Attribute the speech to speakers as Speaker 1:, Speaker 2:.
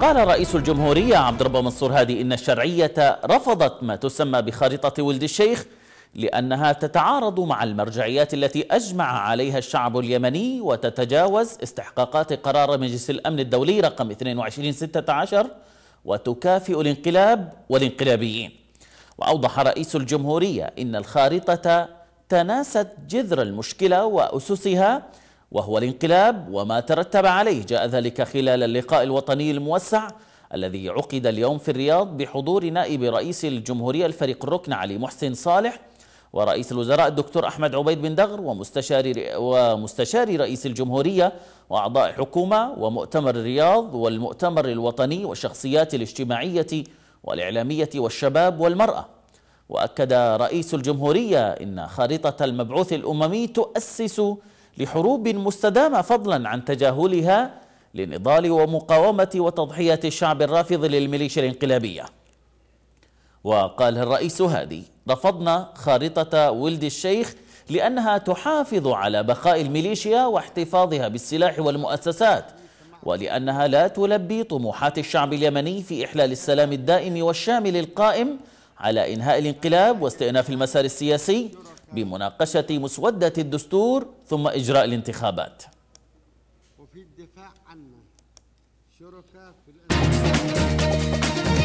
Speaker 1: قال رئيس الجمهورية عبد الرب منصور هادي إن الشرعية رفضت ما تسمى بخريطة ولد الشيخ لأنها تتعارض مع المرجعيات التي أجمع عليها الشعب اليمني وتتجاوز استحقاقات قرار مجلس الأمن الدولي رقم 2216 وتكافئ الانقلاب والانقلابيين وأوضح رئيس الجمهورية إن الخارطة تناست جذر المشكلة وأسسها وهو الانقلاب وما ترتب عليه جاء ذلك خلال اللقاء الوطني الموسع الذي عقد اليوم في الرياض بحضور نائب رئيس الجمهورية الفريق الركن علي محسن صالح ورئيس الوزراء الدكتور أحمد عبيد بن دغر ومستشار ومستشاري رئيس الجمهورية وأعضاء حكومة ومؤتمر الرياض والمؤتمر الوطني والشخصيات الاجتماعية والإعلامية والشباب والمرأة وأكد رئيس الجمهورية إن خارطة المبعوث الأممي تؤسس لحروب مستدامة فضلا عن تجاهلها لنضال ومقاومة وتضحية الشعب الرافض للميليشيا الانقلابية وقال الرئيس هادي رفضنا خارطة ولد الشيخ لأنها تحافظ على بقاء الميليشيا واحتفاظها بالسلاح والمؤسسات ولأنها لا تلبي طموحات الشعب اليمني في إحلال السلام الدائم والشامل القائم على إنهاء الانقلاب واستئناف المسار السياسي بمناقشة مسودة الدستور ثم إجراء الانتخابات وفي الدفاع شركاء في